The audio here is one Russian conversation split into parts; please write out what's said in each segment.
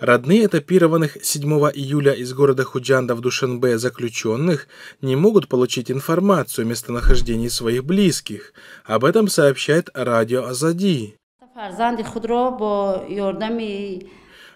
Родные этапированных 7 июля из города Худжанда в Душанбе заключенных не могут получить информацию о местонахождении своих близких. Об этом сообщает радио Азади.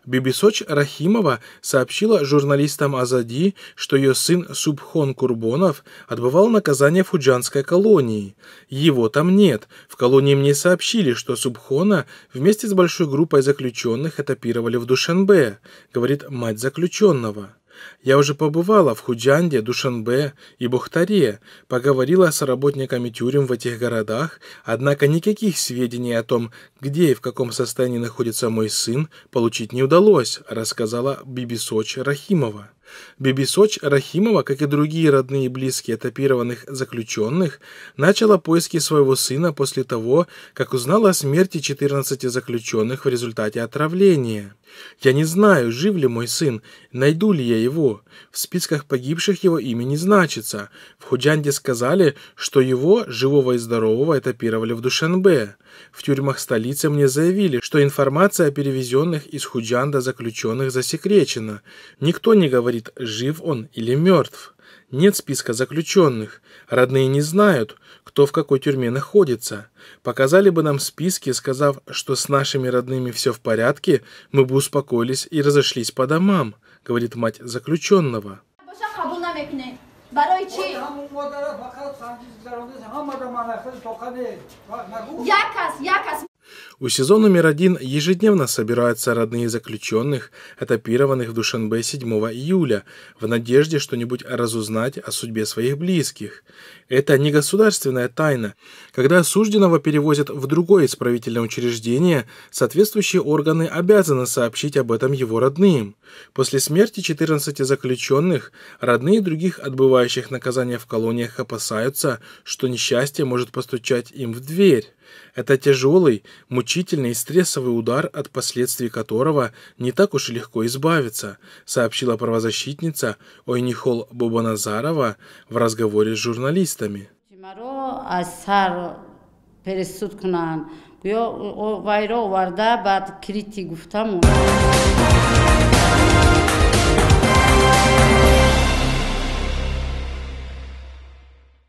Бибисоч Рахимова сообщила журналистам Азади, что ее сын Субхон Курбонов отбывал наказание в худжанской колонии. Его там нет. В колонии мне сообщили, что Субхона вместе с большой группой заключенных этапировали в Душанбе, говорит мать заключенного. Я уже побывала в Худжанде, Душанбе и Бухтаре, поговорила с работниками тюрем в этих городах, однако никаких сведений о том, где и в каком состоянии находится мой сын, получить не удалось, рассказала Бибисоч Рахимова. Бибисоч Рахимова, как и другие родные и близкие этапированных заключенных, начала поиски своего сына после того, как узнала о смерти 14 заключенных в результате отравления. «Я не знаю, жив ли мой сын, Найду ли я его? В списках погибших его имя не значится. В Худжанде сказали, что его, живого и здорового, этапировали в Душанбе. В тюрьмах столицы мне заявили, что информация о перевезенных из Худжанда заключенных засекречена. Никто не говорит, жив он или мертв. Нет списка заключенных. Родные не знают, кто в какой тюрьме находится. Показали бы нам списки, сказав, что с нашими родными все в порядке, мы бы успокоились и разошлись по домам, говорит мать заключенного. Якас, якас. У СИЗО номер один ежедневно собираются родные заключенных, этапированных в Душанбе 7 июля, в надежде что-нибудь разузнать о судьбе своих близких. Это не государственная тайна. Когда осужденного перевозят в другое исправительное учреждение, соответствующие органы обязаны сообщить об этом его родным. После смерти 14 заключенных, родные других отбывающих наказания в колониях опасаются, что несчастье может постучать им в дверь. Это тяжелый, мучительный и стрессовый удар, от последствий которого не так уж и легко избавиться, сообщила правозащитница Ойнихол Бобаназарова в разговоре с журналистами.